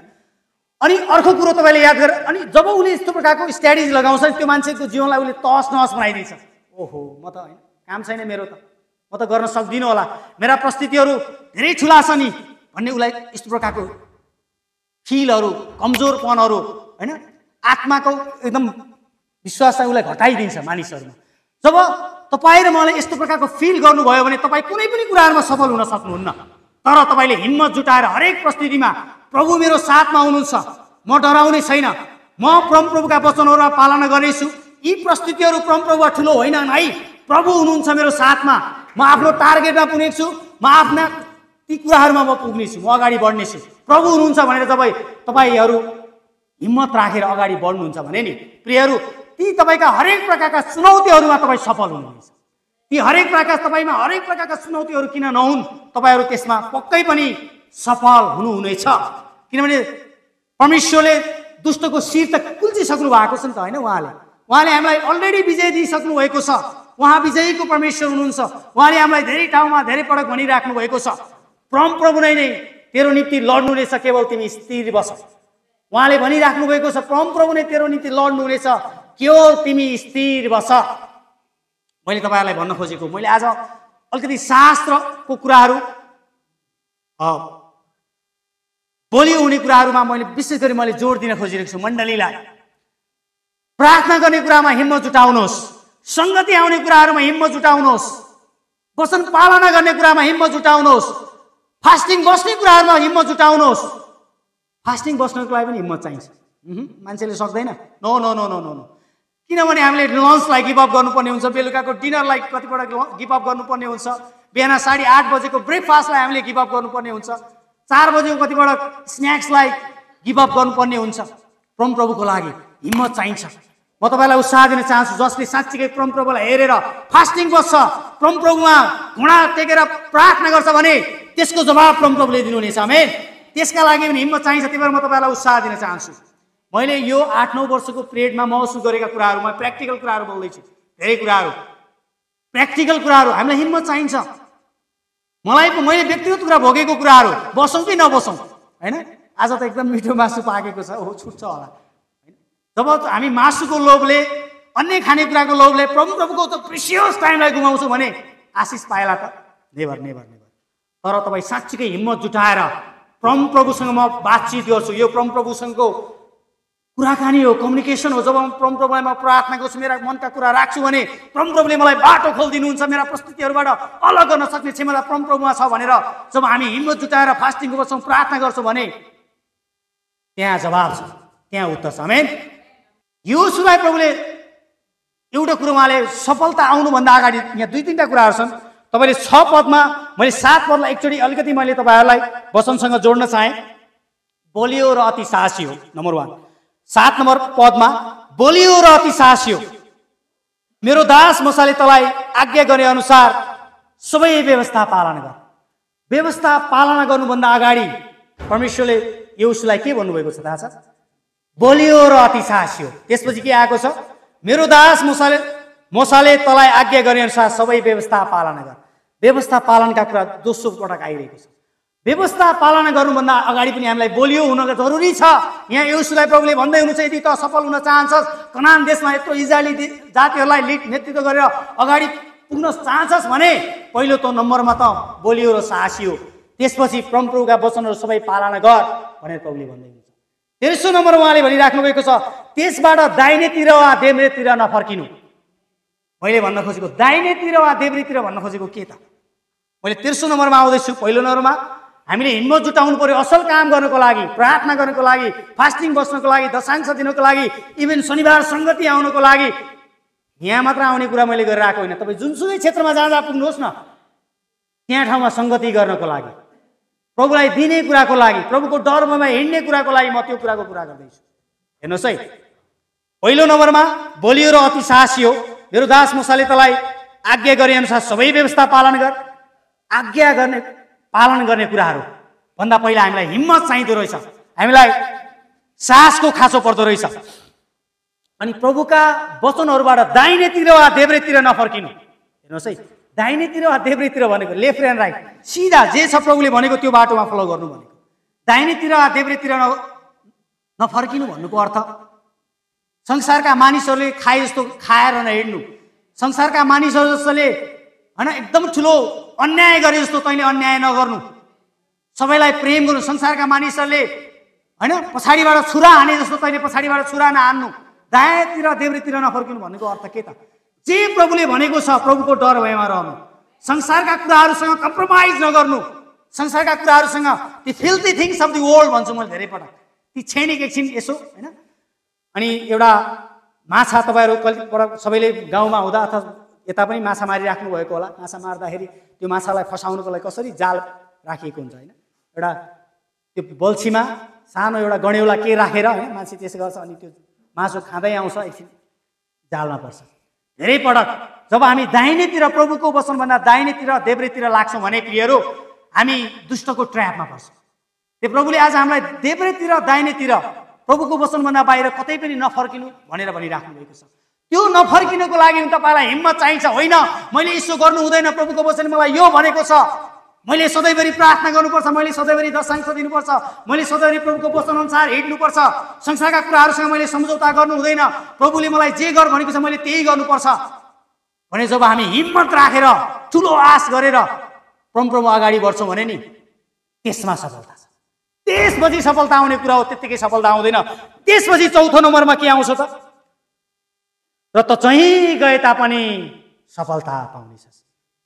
[SPEAKER 1] अनि अर्को कुरो तपाईँले याद गरेर अनि जब उसले यस्तो प्रकारको स्ट्राटेजी लगाउँछ त्यो मान्छेको जीवनलाई उसले तहस नहस बनाइदिन्छ ओहो म त होइन काम छैन मेरो त म त गर्न सक्दिनँ होला मेरा प्रस्तुतिहरू धेरै ठुला छ नि भन्ने उसलाई यस्तो प्रकारको खिलहरू कमजोरपनहरू होइन आत्माको एकदम विश्वास उसलाई घटाइदिन्छ मानिसहरूमा जब तपाईँ र मलाई यस्तो प्रकारको फिल गर्नुभयो भने तपाईँ कुनै पनि कुराहरूमा सफल हुन सक्नुहुन्न तर तपाईँले हिम्मत जुटाएर हरेक परिस्थितिमा प्रभु मेरो साथमा हुनुहुन्छ म डराउने छैन म परमप्रभुका वचनहरूमा पालना गर्नेछु यी प्रस्तुतिहरू परमप्रभुवा ठुलो होइनन् है प्रभु हुनुहुन्छ मेरो साथमा म आफ्नो टार्गेटमा पुगेको छु म आफ्ना ती कुराहरूमा म पुग्नेछु म अगाडि बढ्नेछु प्रभु हुनुहुन्छ भनेर तपाईँ तपाईँहरू हिम्मत राखेर अगाडि बढ्नुहुन्छ भने नि प्रियहरू ती तपाईँका हरेक प्रकारका चुनौतीहरूमा तपाईँ सफल हुनुहुन्छ ती हरेक प्रकार तपाईँमा हरेक प्रकारका चुनौतीहरू किन नहुन् तपाईँहरू त्यसमा पक्कै पनि सफल हुनुहुनेछ किनभने परमेश्वरले दुष्टको शिर त कुल्चिसक्नु भएको छ नि त होइन उहाँले उहाँले हामीलाई अलरेडी विजय दिइसक्नु भएको छ उहाँ विजयीको परमेश्वर हुनुहुन्छ उहाँले हामीलाई धेरै ठाउँमा धेरै पटक भनिराख्नु भएको छ परम प्रभु नै नै तेरो निम्ति लड्नु रहेछ केवल तिमी स्थिर बस उहाँले भनिराख्नु भएको छ परमप्रभु नै तेरो निम्ति लड्नु रहेछ केवल तिमी स्थिर बस मैले तपाईँहरूलाई भन्न खोजेको मैले आज अलिकति शास्त्रको कुराहरू बोलियो हुने कुराहरूमा मैले विशेष गरी मैले जोड दिन खोजिरहेको छु मण्डलीलाई प्रार्थना गर्ने कुरामा हिम्मत जुटाउनुहोस् सङ्गति आउने कुराहरूमा हिम्मत जुटाउनुहोस् वचन पालना गर्ने कुरामा हिम्मत जुटाउनुहोस् फास्टिङ बस्ने कुराहरूमा हिम्मत जुटाउनुहोस् फास्टिङ बस्नको लागि पनि हिम्मत चाहिन्छ मान्छेले सक्दैन no no no no no no किनभने हामीले लन्चलाई गिभअप गर्नुपर्ने हुन्छ बेलुकाको डिनरलाई कतिपल्ट गिभअप गर्नुपर्ने हुन्छ बिहान साढे आठ बजेको ब्रेकफास्टलाई हामीले गिभअप गर्नुपर्ने हुन्छ चार बजेको कतिपल्ट स्न्याक्सलाई गिभअप गर्नुपर्ने हुन्छ परमप्रभुको लागि हिम्मत चाहिन्छ म तपाईँलाई उत्साह दिन चाहन्छु जसले साँच्चीकै परमप्रभुलाई हेरेर फास्टिङ बस्छ प्रभुमा घुँडा टेकेर प्रार्थना गर्छ भने त्यसको जवाब प्रमुख प्रभुले दिनुहुनेछ हामी त्यसका लागि पनि हिम्मत चाहिन्छ त्यही भएर म तपाईँलाई उत्साह दिन चाहन्छु मैले यो आठ नौ वर्षको पिरियडमा महसुस गरेका कुराहरू म प्र्याक्टिकल कुराहरू बोल्दैछु धेरै कुराहरू प्र्याक्टिकल कुराहरू हामीलाई हिम्मत चाहिन्छ मलाई मैले व्यक्तिगत कुरा भोगेको कुराहरू बसौँ कि नबसौँ होइन आज त एकदम मिठो मासु पाकेको छ हो छुट्छ होला होइन जब हामी मासुको लोभले अन्य खानेकुराको लोभले प्रमुख प्रभुको त प्रिसियस टाइमलाई गुमाउँछौँ भने आशिष पाएला त नेभर नेभर तर तपाईँ साँच्चीकै हिम्मत जुटाएर प्रभुसँग म बातचित गर्छु यो प्रभुसँगको कुराकानी हो कम्युनिकेसन हो जब म प्रभुलाई म प्रार्थना गर्छु मेरा मनका कुरा राख्छु भने प्रभुले मलाई बाटो खोलिदिनुहुन्छ मेरा प्रस्तुतिहरूबाट अलग गर्न सक्ने क्षमता प्रभुमा छ भनेर जब हामी हिम्मत जुटाएर फास्टिङ गर्छौँ प्रार्थना गर्छौँ भने त्यहाँ जवाब छ त्यहाँ उत्तर छ हामी यो सुरुलाई प्रभुले एउटा कुरो उहाँले सफलता आउनुभन्दा अगाडि यहाँ दुई तिनवटा कुराहरू छन् तपाईँले छ पदमा मैले सात पदलाई एकचोटि अलिकति मैले तपाईँहरूलाई वचनसँग जोड्न चाहेँ बोलियो र अति साहसी हो नम्बर वान सात नम्बर पदमा बोलियो र अति साहसी हो मेरो दास मसाले तँलाई आज्ञा गरे अनुसार सबै व्यवस्था पालना गर व्यवस्था पालना गर्नुभन्दा अगाडि परमेश्वरले यो उसलाई के भन्नुभएको छ थाहा छ बोलियो र अति साहसी हो त्यसपछि के आएको छ मेरो दास मुसाले मसाले तँलाई आज्ञा गरे अनुसार सबै व्यवस्था पालना गर व्यवस्था पालनका कुरा दोस्रो पटक आइरहेको छ व्यवस्था पालना गर्नुभन्दा अगाडि पनि हामीलाई बोलियो हुन जरुरी छ यहाँ युसुलाई प्रभुले भन्दै हुनुहुन्छ यदि त सफल हुन चाहन्छस् कनान देशमा यत्रो इजरायली जातिहरूलाई लिड नेतृत्व गरेर अगाडि पुग्न चाहन्छस् भने पहिलो त नम्बरमा त बोलियो र साहसी हो त्यसपछि परमप्रभुका वचनहरू सबै पालना गर भनेर प्रभुले भन्दै हुनुहुन्छ तेस्रो नम्बर उहाँले भनिराख्नु भएको छ त्यसबाट दाहिनेतिर वा देब्रेतिर नफर्किनु मैले भन्न खोजेको दाहिनेतिर वा देब्रेतिर भन्न खोजेको के त मैले तेर्सो नम्बरमा आउँदैछु पहिलो नम्बरमा हामीले हिम्मत जुटाउनु पऱ्यो असल काम गर्नको लागि प्रार्थना गर्नको लागि फास्टिङ बस्नको लागि दशांश दिनको लागि इभेन शनिबार सङ्गति आउनको लागि यहाँ मात्र आउने कुरा मैले गरेर आएको होइन तपाईँ जुनसुकै क्षेत्रमा जाँदा पुग्नुहोस् न त्यहाँ ठाउँमा सङ्गति गर्नको लागि प्रभुलाई दिने कुराको लागि प्रभुको डरमा हिँड्ने कुराको लागि म त्यो कुराको कुरा गर्दैछु हेर्नुहोस् है पहिलो नम्बरमा बोलियो र अति साहसी हो मेरो दास मुसाले तँलाई आज्ञा गरे अनुसार सबै व्यवस्था पालन गर आज्ञा गर्ने पालन गर्ने कुराहरू भन्दा पहिला हामीलाई हिम्मत चाहिँदो रहेछ हामीलाई सासको खाँचो पर्दो रहेछ अनि प्रभुका वचनहरूबाट दाहिनेतिर वा देब्रेतिर नफर्किनु हेर्नुहोस् है दाहिनेतिर वा देब्रेतिर भनेको लेफ्ट एन्ड राइट सिधा जे छ प्रभुले भनेको त्यो बाटोमा फलो गर्नु भनेको दाहिनेतिर वा देब्रेतिर न नफर्किनु भन्नुको अर्थ संसारका मानिसहरूले खाए जस्तो खाएर हिँड्नु संसारका मानिसहरू जसले होइन एकदम ठुलो अन्याय गरे जस्तो तैँले अन्याय नगर्नु सबैलाई प्रेम गर्नु संसारका मानिसहरूले होइन पछाडिबाट छुरा हाने जस्तो तैँले पछाडिबाट छुरा नहान्नु दायाँतिर देब्रेतिर नफर्किनु भनेको अर्थ के त जे प्रभुले भनेको छ प्रभुको डर भएमा रहनु संसारका कुराहरूसँग कम्प्रोमाइज नगर्नु संसारका कुराहरूसँग ती filthy things of the world भन्छु मैले धेरैपटक ती छेनेको एकछिन यसो होइन अनि एउटा माछा तपाईँहरू कहिले सबैले गाउँमा हुँदा अथवा यता पनि माछा मारिराख्नु भएको होला माछा मार्दाखेरि त्यो माछालाई फसाउनुको लागि कसरी जाल राखिएको हुन्छ होइन एउटा त्यो बल्छीमा सानो एउटा गणेउला के राखेर होइन मान्छे त्यसो गर्छ अनि त्यो मासु खाँदै आउँछ एकछिन जालमा पर्छ धेरै पटक जब हामी दाहिनेतिर प्रभुको उपसनभन्दा दाहिनेतिर देब्रेतिर लाग्छौँ भने प्रियहरू हामी दुष्टको ट्र्यापमा पर्छौँ त्यो प्रभुले आज हामीलाई देब्रेतिर दाहिनेतिर प्रभुको वचनभन्दा बाहिर कतै पनि नफर्किनु भनेर भनिराख्नु भएको छ त्यो नफर्किनुको लागि तपाईँलाई हिम्मत चाहिन्छ होइन मैले यसो गर्नु हुँदैन प्रभुको वचन मलाई यो भनेको छ मैले सधैँभरि प्रार्थना गर्नुपर्छ मैले सधैँभरि दशांश दिनुपर्छ मैले सधैँभरि प्रभुको वचन अनुसार हिँड्नुपर्छ संसारका कुराहरूसँग मैले सम्झौता गर्नु हुँदैन प्रभुले मलाई जे गर भनेको छ मैले त्यही गर्नुपर्छ भने जब हामी हिम्मत राखेर ठुलो आश गरेर प्रमप्रभु अगाडि बढ्छौँ भने नि त्यसमा सफलता छ त्यसपछि सफलता आउने कुरा हो त्यत्तिकै सफलता आउँदैन त्यसपछि चौथो नम्बरमा के आउँछ त र त चाहिँ गए तापनि सफलता पाउनेछस्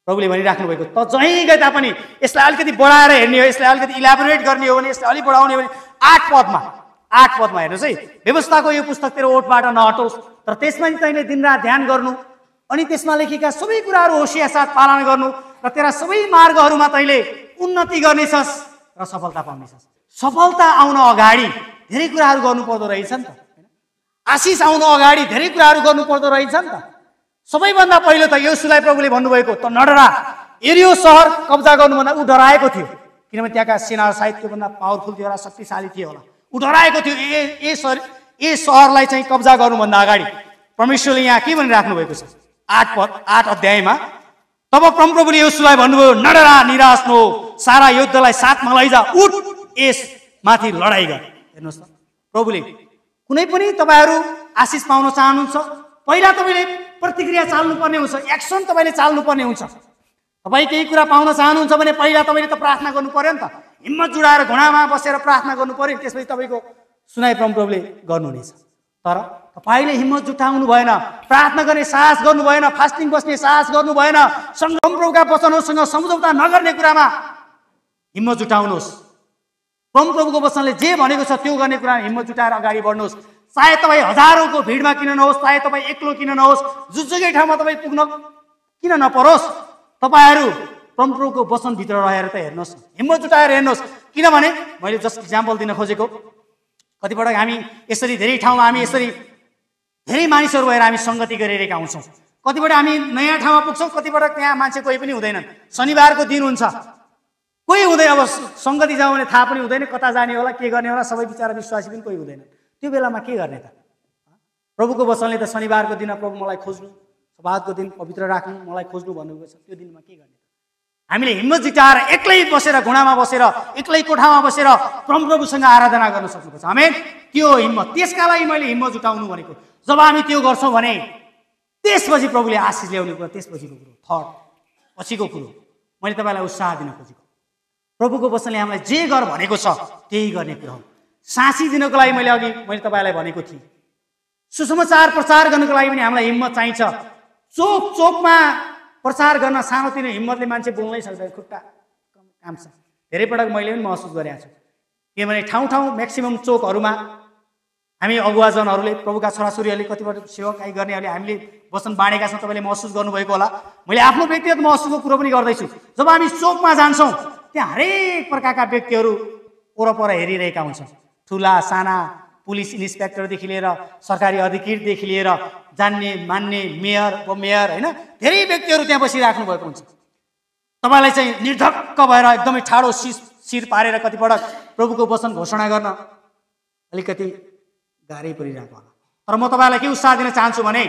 [SPEAKER 1] प्रभुले भनिराख्नु भएको त जहीँ गए तापनि यसलाई अलिकति बढाएर हेर्ने हो यसलाई अलिकति इलाबोरेट गर्ने हो भने यसलाई अलिक बढाउने हो भने आठ पदमा आठ पदमा हेर्नुहोस् है व्यवस्थाको यो पुस्तक तेरो ओठबाट नहटोस् तर त्यसमा नि तैँले दिनरात ध्यान गर्नु अनि त्यसमा लेखेका सबै कुराहरू होसिया साथ पालन गर्नु र तेरा सबै मार्गहरूमा तैँले उन्नति गर्नेछस् र सफलता पाउनेछस् सफलता आउन अगाडि धेरै कुराहरू गर्नुपर्दो रहेछ नि त आशिष आउन अगाडि धेरै कुराहरू गर्नुपर्दो रहेछ नि त सबैभन्दा पहिलो त यसुलाई प्रभुले भन्नुभएको त नडरा एरियो सहर कब्जा गर्नुभन्दा ऊ डराएको थियो किनभने त्यहाँका सेना सायद त्योभन्दा पावरफुल थियो होला शक्तिशाली थियो होला ऊ डराएको थियो ए ए सहर ए सहरलाई चाहिँ कब्जा गर्नुभन्दा अगाडि परमेश्वरले यहाँ के भनिराख्नु भएको छ आठ पद आठ अध्यायमा तब परमप्रभुले यसुलाई भन्नुभयो नडरा निराश नहो सारा युद्धलाई साथमा लैजा उठ यसमाथि लडाइँ गरे हेर्नुहोस् त प्रभुले कुनै पनि तपाईँहरू आशिष पाउन चाहनुहुन्छ पहिला तपाईँले प्रतिक्रिया चाल्नुपर्ने हुन्छ एक्सन तपाईँले चाल्नुपर्ने हुन्छ तपाईँ केही कुरा पाउन चाहनुहुन्छ भने पहिला तपाईँले त प्रार्थना गर्नु पऱ्यो नि त हिम्मत जुडाएर घुँडामा बसेर प्रार्थना गर्नु पऱ्यो त्यसपछि तपाईँको सुनाइ प्रमुखले गर्नुहुनेछ तर तपाईँले हिम्मत जुटाउनु भएन प्रार्थना गर्ने साहस गर्नु भएन फास्टिङ बस्ने साहस गर्नु भएन सङ्गम प्रभुका वचनहरूसँग सम्झौता नगर्ने कुरामा हिम्मत जुटाउनुहोस् परमप्रभुको वचनले जे भनेको छ त्यो गर्ने कुरामा हिम्मत जुटाएर अगाडि बढ्नुहोस् चाहे तपाईँ हजारौँको भिडमा किन नहोस् चाहे तपाईँ एक्लो किन नहोस् जुजुकै ठाउँमा तपाईँ पुग्न किन नपरोस् तपाईँहरू प्रमुखको वचनभित्र रहेर त हेर्नुहोस् हिम्मत जुटाएर हेर्नुहोस् किनभने मैले जस्ट इक्जाम्पल दिन खोजेको कतिपटक हामी यसरी धेरै ठाउँमा हामी यसरी धेरै मानिसहरू भएर हामी सङ्गति गरिरहेका हुन्छौँ कतिपटक हामी नयाँ ठाउँमा पुग्छौँ कतिपटक त्यहाँ मान्छे कोही पनि हुँदैनन् शनिबारको दिन हुन्छ कोही हुँदैन अब सङ्गति जाउँ भने थाहा पनि हुँदैन कता जाने होला के गर्ने होला सबै विचारमा विश्वासी पनि कोही हुँदैन त्यो बेलामा के गर्ने त प्रभुको वचनले त शनिबारको दिन प्रभु मलाई खोज्नु सभाको दिन पवित्र राख्नु मलाई खोज्नु भन्नुभएको छ त्यो दिनमा के गर्ने हामीले हिम्मत जिताएर एक्लै बसेर घुँडामा बसेर एक्लै कोठामा बसेर परमप्रभुसँग आराधना गर्न सक्नुपर्छ हामी त्यो हिम्मत त्यसका लागि मैले हिम्मत जुटाउनु भनेको जब हामी त्यो गर्छौँ भने त्यसपछि प्रभुले आशिष ल्याउने कुरा त्यसपछिको कुरो थर्ड पछिको कुरो मैले तपाईँलाई उत्साह दिन खोजेको प्रभुको वचनले हामीलाई जे गर भनेको छ त्यही गर्ने कुरो हो दिनको लागि मैले अघि मैले तपाईँलाई भनेको थिएँ सुसमाचार प्रचार गर्नको लागि पनि हामीलाई हिम्मत चाहिन्छ चोक चोकमा प्रचार गर्न सानोतिनो हिम्मतले मान्छे बोल्नै सक्छ खुट्टा काम छ धेरै पटक मैले पनि महसुस गरेको छु किनभने ठाउँ ठाउँ म्याक्सिमम् चोकहरूमा हामी अगुवाजनहरूले प्रभुका छोराछोरीहरूले कतिपय सेवाकाई गर्नेहरूले हामीले वचन बाँडेका छौँ तपाईँले महसुस गर्नुभएको होला मैले आफ्नो व्यक्तिगत महसुसको कुरो पनि गर्दैछु जब हामी चोकमा जान्छौँ त्यहाँ हरेक प्रकारका व्यक्तिहरू वरपर हेरिरहेका हुन्छन् ठुला साना पुलिस इन्सपेक्टरदेखि लिएर सरकारी अधिकृतदेखि लिएर जान्ने मान्ने मेयर मेयर होइन धेरै व्यक्तिहरू त्यहाँ बसिराख्नु भएको हुन्छ तपाईँलाई चाहिँ निर्धक्क भएर एकदमै ठाडो शिर शिर पारेर कतिपटक प्रभुको वचन घोषणा गर्न अलिकति गाह्रै परिरहेको होला तर म तपाईँलाई के उत्साह दिन चाहन्छु भने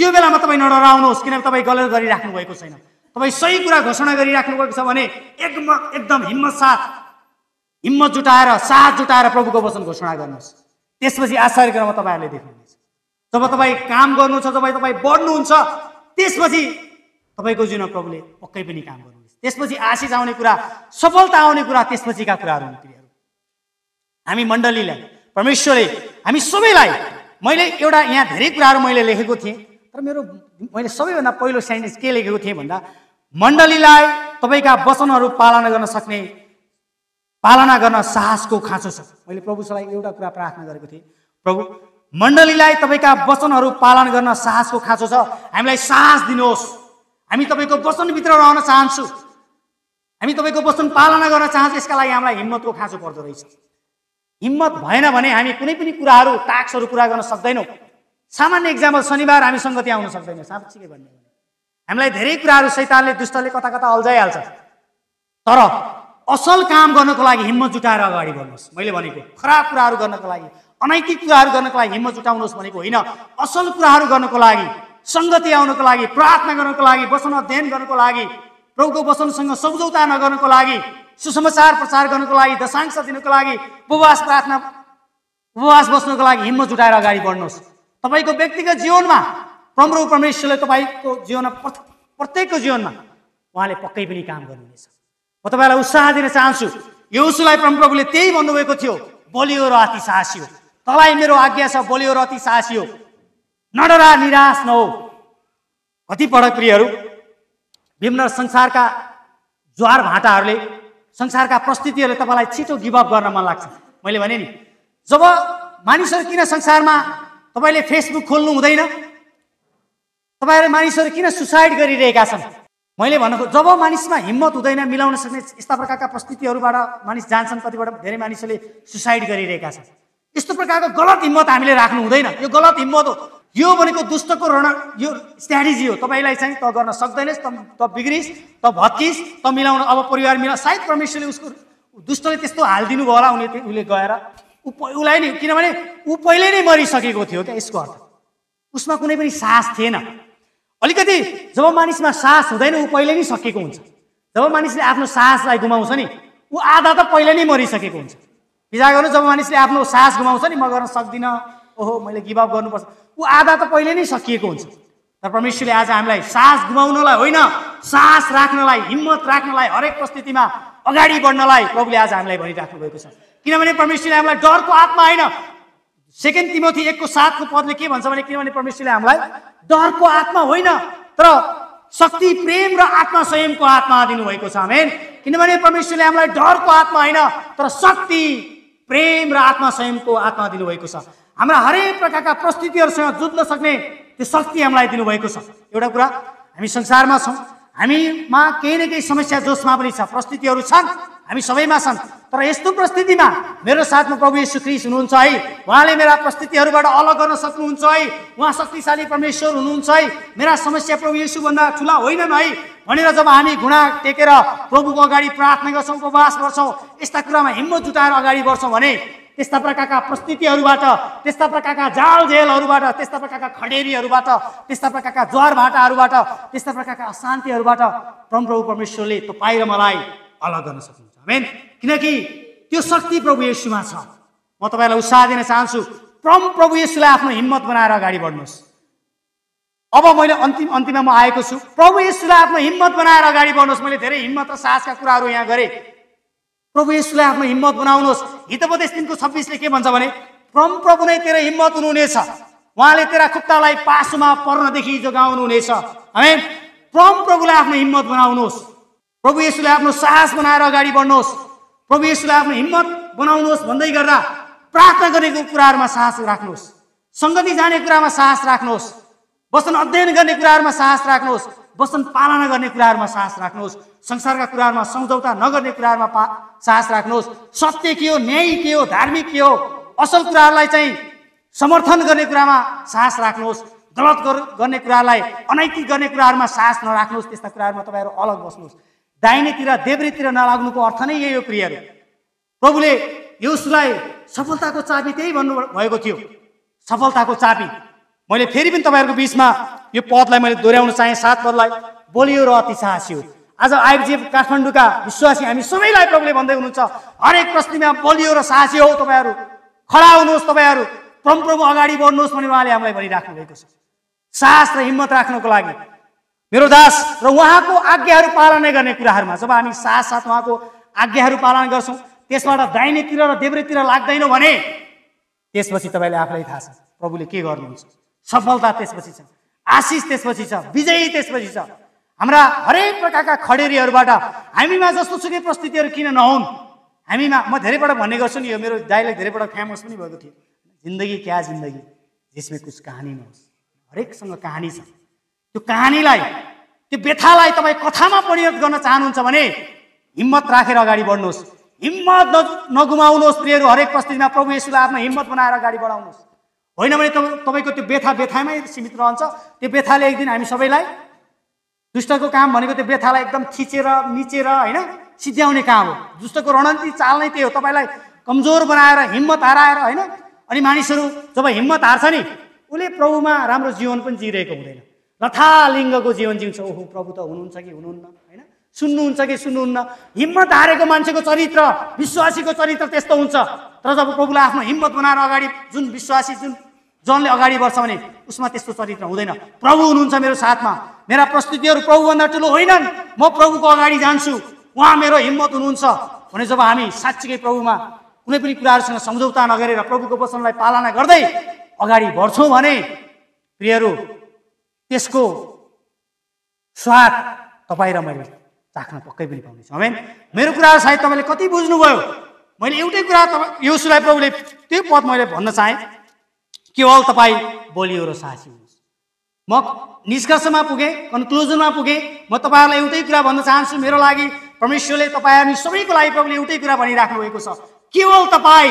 [SPEAKER 1] त्यो बेलामा तपाईँ नडराउनुहोस् किनभने तपाईँ गलत गरिराख्नु भएको छैन तपाईँ सही कुरा घोषणा गरिराख्नु भएको छ भने एकम एकदम हिम्मत साथ हिम्मत जुटाएर साथ जुटाएर प्रभुको वचन घोषणा गर्नुहोस् त्यसपछि आश्चर्य क्रममा तपाईँहरूले देख्नुहुनेछ जब तपाईँ काम गर्नुहुन्छ जब तपाईँ बढ्नुहुन्छ त्यसपछि तपाईँको जीवन प्रभुले पक्कै पनि काम गर्नुहुन्छ त्यसपछि आशिष आउने कुरा सफलता आउने कुरा त्यसपछिका कुराहरू हुन् तिनीहरू हामी मण्डलीलाई परमेश्वरले हामी सबैलाई मैले एउटा यहाँ धेरै कुराहरू मैले लेखेको थिएँ तर मेरो मैले सबैभन्दा पहिलो सेन्टेन्स के लेखेको थिएँ भन्दा मण्डलीलाई तपाईँका वचनहरू पालना गर्न सक्ने पालना गर्न साहसको खाँचो छ मैले प्रभुसँग एउटा कुरा प्रार्थना गरेको थिएँ प्रभु मण्डलीलाई तपाईँका वचनहरू पालन गर्न साहसको खाँचो छ हामीलाई साहस दिनुहोस् हामी तपाईँको वचनभित्र रहन चाहन्छु हामी तपाईँको वचन पालना गर्न चाहन्छौँ यसका लागि हामीलाई हिम्मतको खाँचो पर्दो रहेछ हिम्मत भएन भने हामी कुनै पनि कुराहरू टास्कहरू पुरा गर्न सक्दैनौँ सामान्य इक्जाम्पल शनिबार हामी सङ्गति आउन सक्दैनौँ साँच्चीकै भन्ने हामीलाई धेरै कुराहरू सैतानले दुष्टले कता कता अल्झाइहाल्छ तर असल काम गर्नको लागि हिम्मत जुटाएर अगाडि बढ्नुहोस् मैले भनेको खराब कुराहरू गर्नको लागि अनैतिक कुराहरू गर्नको लागि हिम्मत जुटाउनुहोस् भनेको होइन असल कुराहरू गर्नको लागि सङ्गति आउनको लागि प्रार्थना गर्नको लागि वचन अध्ययन गर्नको लागि प्रभुको वचनसँग सम्झौता नगर्नको लागि सुसमाचार प्रचार गर्नको लागि दशांश दिनको लागि उपवास प्रार्थना उपवास बस्नको लागि हिम्मत जुटाएर अगाडि बढ्नुहोस् तपाईँको व्यक्तिगत जीवनमा प्रभु परमेश्वरले तपाईँको जीवनमा प्रत्येकको जीवनमा उहाँले पक्कै पनि काम गर्नुहुनेछ म तपाईँलाई उत्साह दिन चाहन्छु यो उसुलाई परमप्रभुले त्यही भन्नुभएको थियो बोलियो र अति साहसी हो तँलाई मेरो आज्ञा छ बलियो र अति साहसी हो नडरा निराश नहो कतिपटक प्रियहरू विभिन्न संसारका ज्वार भाँटाहरूले संसारका प्रस्तुतिहरूले तपाईँलाई छिटो गिभअप गर्न मन लाग्छ मैले भने नि जब मानिसहरू किन संसारमा तपाईँले फेसबुक खोल्नु हुँदैन तपाईँहरू मानिसहरू किन सुसाइड गरिरहेका छन् मैले भन्नुको जब मानिसमा हिम्मत हुँदैन मिलाउन सक्ने यस्ता प्रकारका परिस्थितिहरूबाट मानिस जान्छन् कतिबाट धेरै मानिसहरूले सुसाइड गरिरहेका छन् यस्तो प्रकारको गलत हिम्मत हामीले राख्नु हुँदैन यो गलत हिम्मत हो यो भनेको दुष्टको रण यो स्ट्राटेजी हो तपाईँलाई चाहिँ त गर्न सक्दैनस् त त बिग्रिस् त भत्किस् त मिलाउन अब परिवार मिला सायद परमेश्वरले उसको दुष्टले त्यस्तो हालिदिनु भयो होला उसले उसले गएर ऊ उसलाई नै किनभने ऊ पहिल्यै नै मरिसकेको थियो क्या यसको अर्थ उसमा कुनै पनि साहस थिएन अलिकति जब मानिसमा साहस हुँदैन ऊ पहिले नै सकिएको हुन्छ जब मानिसले आफ्नो सासलाई गुमाउँछ नि ऊ आधा त पहिले नै मरिसकेको हुन्छ विचार गर्नु जब मानिसले आफ्नो साहस गुमाउँछ नि म गर्न सक्दिनँ ओहो मैले अप गर्नुपर्छ ऊ आधा त पहिले नै सकिएको हुन्छ तर परमेश्वरले आज हामीलाई साहस गुमाउनलाई होइन साहस राख्नलाई हिम्मत राख्नलाई हरेक परिस्थितिमा अगाडि बढ्नलाई प्रभुले आज हामीलाई भनिराख्नु भएको छ किनभने परमेश्वरले हामीलाई डरको आत्मा होइन सेकेन्ड तिमोथी एकको साथको पदले के भन्छ भने किनभने परमेश्वरले हामीलाई डरको आत्मा होइन तर शक्ति प्रेम र आत्मा स्वयंको आत्मा दिनुभएको छ हामी किनभने परमेश्वरले हामीलाई डरको आत्मा होइन तर शक्ति प्रेम र आत्मा स्वयंको आत्मा दिनुभएको छ हाम्रा हरेक प्रकारका प्रस्तुतिहरूसँग जुत्न सक्ने त्यो शक्ति हामीलाई दिनुभएको छ एउटा कुरा हामी संसारमा छौँ हामीमा केही न केही समस्या जोसमा पनि छ परिस्थितिहरू छन् हामी सबैमा छन् तर यस्तो परिस्थितिमा मेरो साथमा प्रभु यशु क्रिस हुनुहुन्छ है उहाँले मेरा परिस्थितिहरूबाट अलग गर्न सक्नुहुन्छ है उहाँ शक्तिशाली परमेश्वर हुनुहुन्छ है मेरा समस्या प्रभु यशुभन्दा ठुला होइनन् है भनेर जब हामी घुँडा टेकेर प्रभुको अगाडि प्रार्थना गर्छौँ उपवास गर्छौँ यस्ता कुरामा हिम्मत जुटाएर अगाडि बढ्छौँ भने त्यस्ता प्रकारका प्रस्तुतिहरूबाट त्यस्ता प्रकारका जाल झेलहरूबाट त्यस्ता प्रकारका खडेरीहरूबाट त्यस्ता प्रकारका ज्वार भाटाहरूबाट त्यस्ता प्रकारका अशान्तिहरूबाट परमप्रभु परमेश्वरले तपाईँ र मलाई अलग गर्न सक्नुहुन्छ मेन किनकि त्यो शक्ति प्रभु यसुमा छ म तपाईँलाई उत्साह दिन चाहन्छु परम प्रभु यसुलाई आफ्नो हिम्मत बनाएर अगाडि बढ्नुहोस् अब मैले अन्तिम अन्तिममा म आएको छु प्रभु यसुलाई आफ्नो हिम्मत बनाएर अगाडि बढ्नुहोस् मैले धेरै हिम्मत र साहसका कुराहरू यहाँ गरेँ प्रभु यसुलाई आफ्नो हिम्मत बनाउनुहोस् हितोपदेश दिनको छब्बिसले के भन्छ भने प्रम प्रभु नै तेरो हिम्मत हुनुहुनेछ उहाँले तेरा खुट्टालाई पासुमा पर्नदेखि जोगाउनुहुनेछ है प्रम परम प्रभुलाई आफ्नो हिम्मत बनाउनुहोस् प्रभु यसुले आफ्नो साहस बनाएर अगाडि बढ्नुहोस् प्रभु यसुलाई आफ्नो हिम्मत बनाउनुहोस् भन्दै गर्दा प्रार्थना गरेको कुराहरूमा साहस राख्नुहोस् सङ्गति जाने कुरामा साहस राख्नुहोस् वचन अध्ययन गर्ने कुराहरूमा साहस राख्नुहोस् वचन पालना गर्ने कुराहरूमा साहस राख्नुहोस् संसारका कुराहरूमा सम्झौता नगर्ने कुराहरूमा पा साहस राख्नुहोस् सत्य के हो न्याय के हो धार्मिक के हो असल कुराहरूलाई चाहिँ समर्थन गर्ने कुरामा साहस राख्नुहोस् गलत गर्ने कुरालाई अनैतिक गर्ने कुराहरूमा साहस नराख्नुहोस् त्यस्ता कुराहरूमा तपाईँहरू अलग बस्नुहोस् दाहिनेतिर देब्रेतिर नलाग्नुको अर्थ नै यही हो प्रियहरू प्रभुले यसलाई सफलताको चाबी त्यही भन्नु भएको थियो सफलताको चाबी मैले फेरि पनि तपाईँहरूको बिचमा यो पदलाई मैले दोहोऱ्याउन चाहेँ सात पदलाई बोलियो र अति साहसी हो आज आइबिजिएफ काठमाडौँका विश्वासी हामी सबैलाई प्रभुले भन्दै हुनुहुन्छ हरेक प्रश्नमा बलियो र साहसी हो तपाईँहरू खडा हुनुहोस् तपाईँहरू प्रभु अगाडि बढ्नुहोस् भनेर उहाँले हामीलाई भनिराख्नु भएको छ साहस र हिम्मत राख्नको लागि मेरो दास र उहाँको आज्ञाहरू पालना गर्ने कुराहरूमा जब हामी साथ उहाँको आज्ञाहरू पालना गर्छौँ त्यसबाट दाहिनेतिर र देब्रेतिर लाग्दैनौँ भने त्यसपछि तपाईँले आफूलाई थाहा छ प्रभुले के गर्नुहुन्छ सफलता त्यसपछि छ आशिष त्यसपछि छ विजयी त्यसपछि छ हाम्रा हरेक प्रकारका खडेरीहरूबाट हामीमा जस्तो सुकै प्रस्तुतिहरू किन नहुन् हामीमा म धेरैपल्ट भन्ने गर्छु नि यो मेरो दाइलाई धेरैपल्ट फेमस पनि भएको थियो जिन्दगी क्या जिन्दगी यसमा कुछ कहानी नहोस् हरेकसँग कहानी छ त्यो कहानीलाई त्यो व्यथालाई तपाईँ कथामा परिणत गर्न चाहनुहुन्छ भने हिम्मत राखेर अगाडि बढ्नुहोस् हिम्मत नगुमाउनुहोस् प्रियहरू हरेक परिस्थितिमा प्रभु यसुलाई आफ्नो हिम्मत बनाएर अगाडि बढाउनुहोस् होइन भने तपाईँको त्यो व्यथा व्यथामै सीमित रहन्छ त्यो व्यथाले एक दिन हामी सबैलाई दुष्टको काम भनेको त्यो व्यथालाई एकदम थिचेर मिचेर होइन सिध्याउने काम हो दुष्टको रणनीति चाल नै त्यही हो तपाईँलाई कमजोर बनाएर हिम्मत हराएर होइन अनि मानिसहरू जब हिम्मत हार्छ नि उसले प्रभुमा राम्रो जीवन पनि जिरहेको हुँदैन लथालिङ्गको जीवन जिउँछ ओहो प्रभु त हुनुहुन्छ कि हुनुहुन्न होइन सुन्नुहुन्छ कि सुन्नुहुन्न हिम्मत हारेको मान्छेको चरित्र विश्वासीको चरित्र त्यस्तो हुन्छ तर जब प्रभुलाई आफ्नो हिम्मत बनाएर अगाडि जुन विश्वासी जुन जनले अगाडि बढ्छ भने उसमा त्यस्तो चरित्र हुँदैन प्रभु हुनुहुन्छ मेरो साथमा मेरा प्रस्तुतिहरू प्रभुभन्दा ठुलो होइनन् म प्रभुको अगाडि जान्छु उहाँ मेरो हिम्मत हुनुहुन्छ भने जब हामी साँच्चीकै प्रभुमा कुनै पनि कुराहरूसँग सम्झौता नगरेर प्रभुको वचनलाई पालना गर्दै अगाडि बढ्छौँ भने प्रियहरू त्यसको स्वाद तपाईँ र मैले चाख्न पक्कै पनि पाउनेछ हमेन मेरो कुरा सायद तपाईँले कति बुझ्नुभयो मैले एउटै कुरा तपाईँ यसुलाई प्रभुले त्यो पद मैले भन्न चाहेँ केवल तपाईँ बोलियो र साहसी हुनुहोस् म निष्कर्षमा पुगेँ कन्क्लुजनमा पुगेँ म तपाईँहरूलाई एउटै कुरा भन्न चाहन्छु मेरो लागि परमेश्वरले तपाईँ हामी सबैको लागि प्रभुले एउटै कुरा भनिराख्नु भएको छ केवल तपाईँ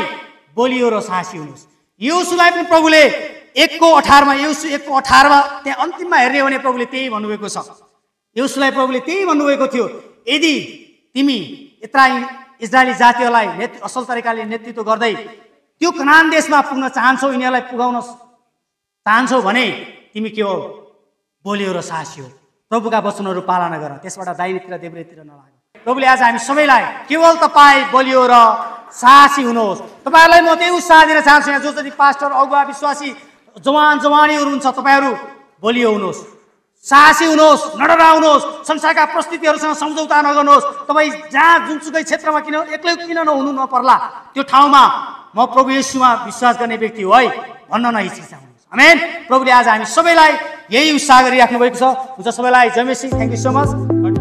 [SPEAKER 1] बोलियो र साहसी हुनुहोस् यसुलाई पनि प्रभुले एकको अठारमा यसु एकको अठारमा त्यहाँ अन्तिममा हेर्ने हो भने प्रभुले त्यही भन्नुभएको छ यसलाई प्रभुले त्यही भन्नुभएको थियो यदि तिमी यत्रा इजरायली जातिहरूलाई नेत असल तरिकाले नेतृत्व गर्दै त्यो कनान देशमा पुग्न चाहन्छौ यिनीहरूलाई पुगाउन चाहन्छौ भने तिमी के हो बोलियो र साहसी हो प्रभुका वचनहरू पालना गर त्यसबाट दाहिनेतिर देब्रेतिर नलाग प्रभुले आज हामी सबैलाई केवल तपाईँ बोलियो र साहसी हुनुहोस् तपाईँहरूलाई म त्यही उत्साह दिन चाहन्छु यहाँ जो जति पास्टर अगुवा विश्वासी जवान जवानीहरू हुन्छ तपाईँहरू बोलियो हुनुहोस् साहसी हुनुहोस् नडराउनुहोस् संसारका प्रस्तुतिहरूसँग सम्झौता नगर्नुहोस् तपाईँ जहाँ जुनसुकै क्षेत्रमा किन एक्लै किन नहुनु नपर्ला त्यो ठाउँमा म प्रभु यीशुमा विश्वास गर्ने व्यक्ति हो है भन्न नहिचकिचाउनुहोस् हामी प्रभुले आज हामी सबैलाई यही उत्साह गरिराख्नु भएको छ हुन्छ सबैलाई जमेसी थ्याङ्क यू सो मच